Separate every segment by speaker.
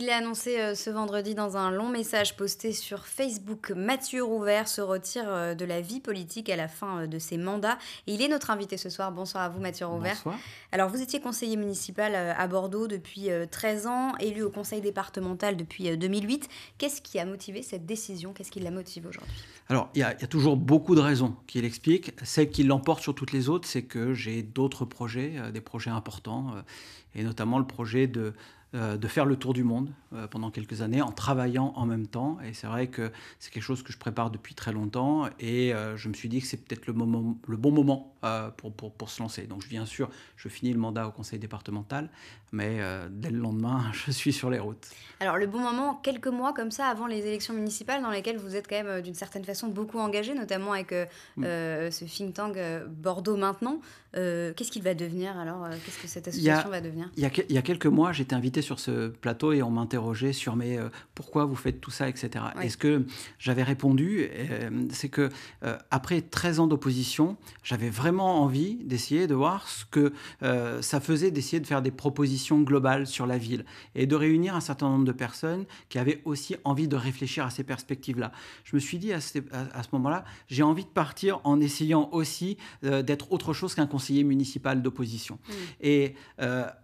Speaker 1: Il l'a annoncé euh, ce vendredi dans un long message posté sur Facebook. Mathieu Rouvert se retire euh, de la vie politique à la fin euh, de ses mandats. il est notre invité ce soir. Bonsoir à vous, Mathieu Rouvert. Bonsoir. Alors, vous étiez conseiller municipal à Bordeaux depuis 13 ans, élu au conseil départemental depuis 2008. Qu'est-ce qui a motivé cette décision Qu'est-ce qui la motive aujourd'hui
Speaker 2: Alors, il y, y, a toujours beaucoup de raisons qui l'expliquent. Celle qui l'emporte sur toutes les autres, c'est que j'ai d'autres projets, des projets importants, et notamment le projet de euh, de faire le tour du monde euh, pendant quelques années en travaillant en même temps. Et c'est vrai que c'est quelque chose que je prépare depuis très longtemps et euh, je me suis dit que c'est peut-être le, moment, le bon moment pour, pour, pour, se lancer. Donc bien sûr, je finis le mandat au conseil départemental, mais dès le lendemain, je suis sur les routes.
Speaker 1: Alors le bon moment, quelques mois comme ça avant les élections municipales dans lesquelles vous êtes quand même d'une certaine façon beaucoup engagé, notamment avec mm. ce think tank Bordeaux maintenant. Qu'est-ce qu'il va devenir alors Qu'est-ce que cette association va devenir il y, a,
Speaker 2: il y a quelques mois, j'étais invité sur ce plateau et on m'interrogeait sur mais euh, pourquoi vous faites tout ça, etc. est Et ce que j'avais répondu, euh, c'est que euh, après 13 ans d'opposition, j'avais vraiment envie d'essayer de voir ce que ça faisait d'essayer de faire des propositions globales sur la ville et de réunir un certain nombre de personnes qui avaient aussi envie de réfléchir à ces perspectives-là. Je me suis dit à ce, moment-là, j'ai envie de partir en essayant aussi d'être autre chose qu'un conseiller municipal d'opposition. Mmh. Et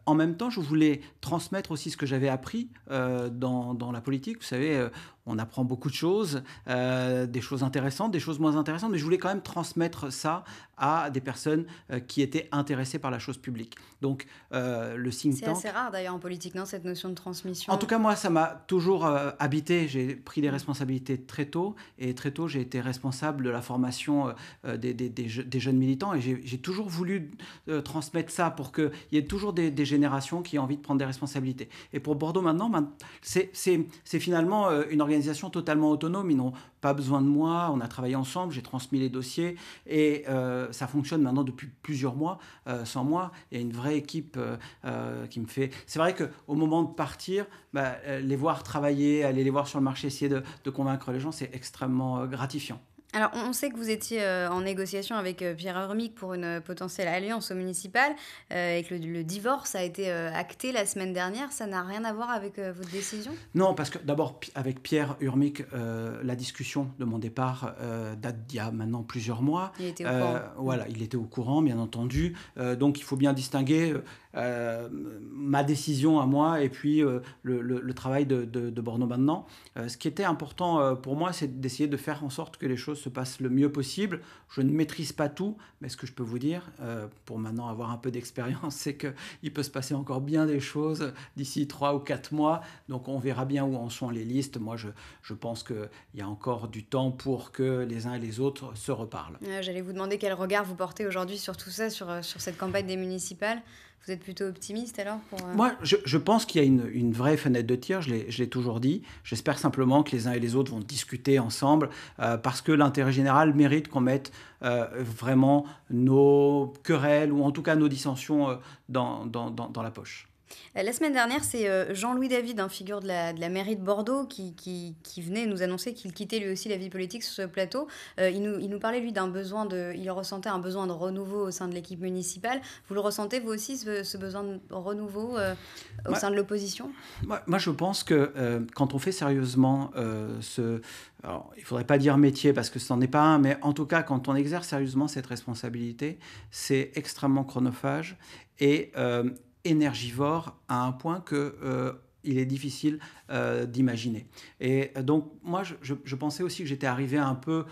Speaker 2: en même temps, je voulais transmettre aussi ce que j'avais appris euh, dans, dans, la politique. Vous savez, euh, on apprend beaucoup de choses, euh, des choses intéressantes, des choses moins intéressantes, mais je voulais quand même transmettre ça à des personnes euh, qui étaient intéressées par la chose publique. Donc euh, le think tank... C'est
Speaker 1: assez rare d'ailleurs en politique, non, cette notion de transmission En tout cas,
Speaker 2: moi, ça m'a toujours habité. J'ai pris des responsabilités très tôt, et très tôt, j'ai été responsable de la formation des, jeunes militants, et j'ai toujours voulu transmettre ça pour qu'il y ait toujours des, générations qui aient envie de prendre des responsabilités. Et pour Bordeaux maintenant, ben, c'est finalement une organisation totalement autonome. Ils n'ont pas besoin de moi. On a travaillé ensemble. J'ai transmis les dossiers et euh, ça fonctionne maintenant depuis plusieurs mois euh, sans moi. et une vraie équipe euh, qui me fait. C'est vrai que au moment de partir, bah, les voir travailler, aller les voir sur le marché, essayer de convaincre les gens, c'est extrêmement gratifiant.
Speaker 1: Alors, on sait que vous étiez euh, en négociation avec euh, Pierre Urmic pour une euh, potentielle alliance au municipal et que le, divorce a été acté la semaine dernière. Ça n'a rien à voir avec votre décision
Speaker 2: Non, parce que d'abord, avec Pierre Urmic, la discussion de mon départ date d'il y a maintenant plusieurs mois. Il était au courant. Voilà, il était au courant, bien entendu. donc, il faut bien distinguer ma décision à moi et puis le, travail de, de, de Borno maintenant. ce qui était important pour moi, c'est d'essayer de faire en sorte que les choses se passe le mieux possible. Je ne maîtrise pas tout, mais ce que je peux vous dire, euh, pour maintenant avoir un peu d'expérience, c'est qu'il peut se passer encore bien des choses d'ici 3 ou 4 mois. Donc on verra bien où en sont les listes. Moi, je, je pense qu'il y a encore du temps pour que les uns et les autres se reparlent.
Speaker 1: Euh, j'allais vous demander quel regard vous portez aujourd'hui sur tout ça, sur, euh, sur cette campagne des municipales. Vous êtes plutôt optimiste alors euh Moi,
Speaker 2: je, pense qu'il y a une, vraie fenêtre de tir, je l'ai toujours dit. J'espère simplement que les uns et les autres vont discuter ensemble, euh, parce que l'intérêt général mérite qu'on mette euh, vraiment nos querelles, ou en tout cas nos dissensions, dans, dans la poche.
Speaker 1: Euh, la semaine dernière, c'est euh, Jean-Louis David, un hein, figure de la, de la, mairie de Bordeaux, qui, qui, venait nous annoncer qu'il quittait lui aussi la vie politique sur ce plateau. Euh, il, nous, il, nous, parlait, lui, d'un besoin de. Il ressentait un besoin de renouveau au sein de l'équipe municipale. Vous le ressentez, vous aussi, ce, besoin de renouveau au sein de l'opposition
Speaker 2: moi, moi, je pense que quand on fait sérieusement ce. Alors, il faudrait pas dire métier parce que ce n'en est pas un, mais en tout cas, quand on exerce sérieusement cette responsabilité, c'est extrêmement chronophage et énergivore à un point que euh, il est difficile euh, d'imaginer. Et euh, donc moi, je, pensais aussi que j'étais arrivé un peu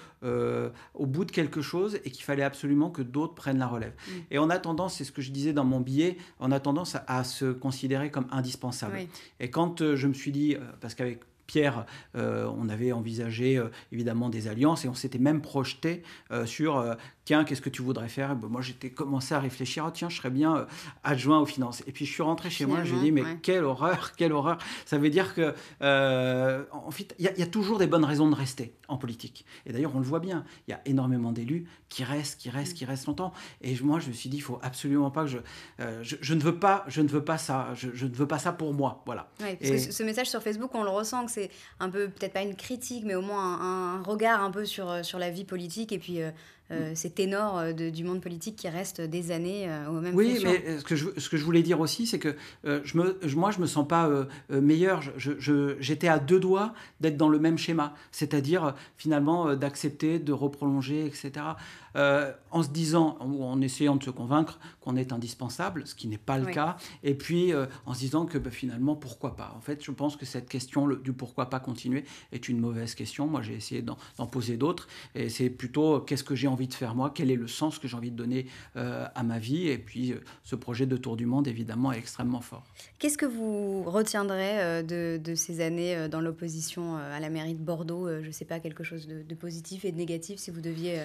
Speaker 2: au bout de quelque chose et qu'il fallait absolument que d'autres prennent la relève. Mm. Et on a tendance, c'est ce que je disais dans mon billet, on a tendance à, se considérer comme indispensable. Et quand je me suis dit, parce qu'avec Pierre, on avait envisagé évidemment des alliances et on s'était même projeté sur tiens, qu'est-ce que tu voudrais faire bah, Moi, j'étais commencé à réfléchir, ah, tiens, je serais bien euh, adjoint aux finances. Et puis, je suis rentré chez moi, j'ai dit, mais quelle horreur, quelle horreur. Ça veut dire que, euh, en fait, il y, a toujours des bonnes raisons de rester en politique. Et d'ailleurs, on le voit bien, il y a énormément d'élus qui restent, qui restent, qui restent longtemps. Et moi, je me suis dit, il faut absolument pas que je, euh, je, ne veux pas, je ne veux pas ça, je, ne veux pas ça pour moi, voilà. ce
Speaker 1: message sur Facebook, on le ressent que c'est un peu, peut-être pas une critique, mais au moins un, un regard un peu sur sur la vie politique. Et puis euh, mm. C'est ces euh, du monde politique qui reste des années euh, au même Oui, mais
Speaker 2: ce que, je, voulais dire aussi, c'est que je moi, je me sens pas meilleur. J'étais à deux doigts d'être dans le même schéma, c'est-à-dire finalement d'accepter, de reprolonger, etc. Euh, en se disant ou en essayant de se convaincre qu'on est indispensable, ce qui n'est pas le cas, et puis euh, en se disant que bah, finalement, pourquoi pas En fait, je pense que cette question du pourquoi pas continuer est une mauvaise question. Moi, j'ai essayé d'en poser d'autres, et c'est plutôt euh, qu'est-ce que j'ai envie de faire moi, quel est le sens que j'ai envie de donner à ma vie, et puis ce projet de Tour du Monde, évidemment, est extrêmement fort.
Speaker 1: Qu'est-ce que vous retiendrez de, de ces années dans l'opposition à la mairie de Bordeaux Je ne sais pas, quelque chose de, de positif et de négatif, si vous deviez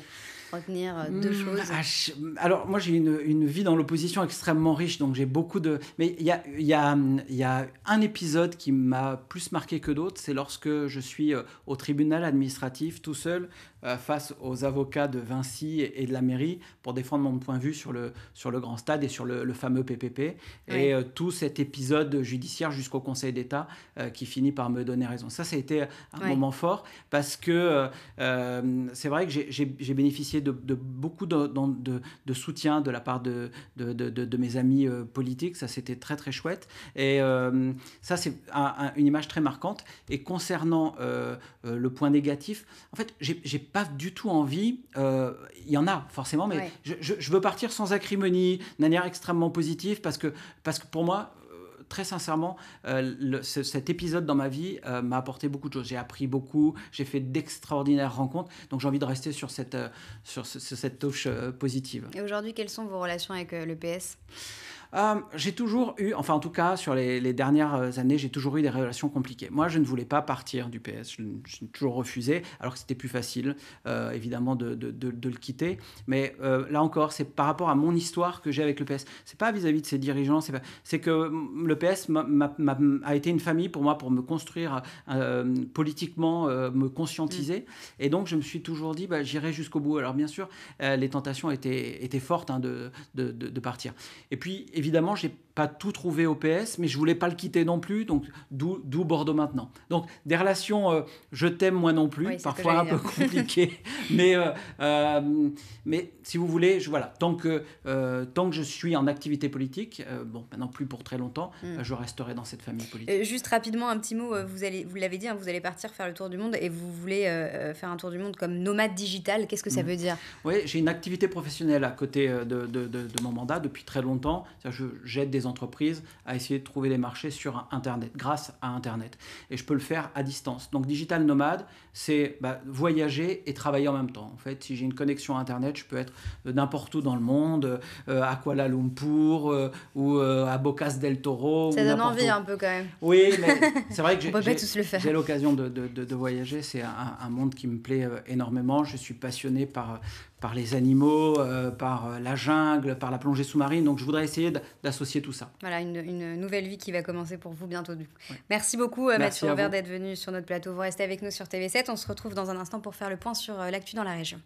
Speaker 1: retenir euh, deux hmm, choses
Speaker 2: ah, Alors, moi, j'ai une, une, vie dans l'opposition extrêmement riche, donc j'ai beaucoup de. Mais il y a, y, a, y a, un épisode qui m'a plus marqué que d'autres, c'est lorsque je suis euh, au tribunal administratif tout seul euh, face aux avocats de Vinci et, de la mairie pour défendre mon point de vue sur le, sur le grand stade et sur le, fameux PPP. Et tout cet épisode judiciaire jusqu'au Conseil d'État qui finit par me donner raison. Ça, ça a été un moment fort parce que c'est vrai que j'ai bénéficié de de beaucoup de, soutien de la part de, de mes amis euh, politiques. Ça, c'était très, très chouette. Et euh, ça, c'est une image très marquante. Et concernant euh, le point négatif, en fait, j'ai pas du tout envie. Il y en a, forcément, mais je, veux partir sans acrimonie, d'une manière extrêmement positive, parce que, parce que pour moi, très sincèrement, euh, cet épisode dans ma vie euh, m'a apporté beaucoup de choses. J'ai appris beaucoup, j'ai fait d'extraordinaires rencontres. Donc j'ai envie de rester sur cette, euh, sur cette touche positive. Et
Speaker 1: aujourd'hui, quelles sont vos relations avec le PS
Speaker 2: euh, j'ai toujours eu, enfin en tout cas sur les, dernières euh, années, j'ai toujours eu des relations compliquées. Moi, je ne voulais pas partir du PS, je, toujours refusé, alors que c'était plus facile, euh, évidemment, de, le quitter. Mais là encore, c'est par rapport à mon histoire que j'ai avec le PS. C'est pas vis-à-vis de ses dirigeants, c'est que mm, le PS a, été une famille pour moi pour me construire politiquement, me conscientiser. Mm. Et donc, je me suis toujours dit, bah, j'irai jusqu'au bout. Alors bien sûr, les tentations étaient, étaient fortes hein, de, de partir. Et puis évidemment, j'ai pas tout trouvé au PS, mais je voulais pas le quitter non plus, donc d'où Bordeaux maintenant. Donc des relations, euh, je t'aime moi non plus, parfois un peu compliquées, mais euh, euh, mais si vous voulez, voilà, tant que tant que je suis en activité politique, bon maintenant plus pour très longtemps, hmm. je resterai dans cette famille politique.
Speaker 1: juste rapidement un petit mot, vous allez, vous l'avez dit, hein, vous allez partir faire le tour du monde et vous voulez faire un tour du monde comme nomade digital. Qu'est-ce que ça hmm. veut dire
Speaker 2: Oui, j'ai une activité professionnelle à côté de, de mon mandat depuis très longtemps J'aide des entreprises à essayer de trouver des marchés sur Internet, grâce à Internet. Et je peux le faire à distance. Donc digital nomade, c'est bah, voyager et travailler en même temps. En fait, si j'ai une connexion Internet, je peux être euh, n'importe où dans le monde, euh, euh, à Kuala Lumpur ou à Bocas del Toro. Ça donne envie un peu quand même. Oui, mais c'est vrai que j'ai l'occasion de, de, de, voyager. C'est un, un, monde qui me plaît énormément. Je suis passionné par, par les animaux, euh, par euh, la jungle, par la plongée sous-marine. Donc je voudrais essayer d'associer tout ça.
Speaker 1: Voilà, une, nouvelle vie qui va commencer pour vous bientôt. Merci beaucoup euh, Mathieu Robert d'être venu sur notre plateau. Vous restez avec nous sur TV7. On se retrouve dans un instant pour faire le point sur l'actu dans la région.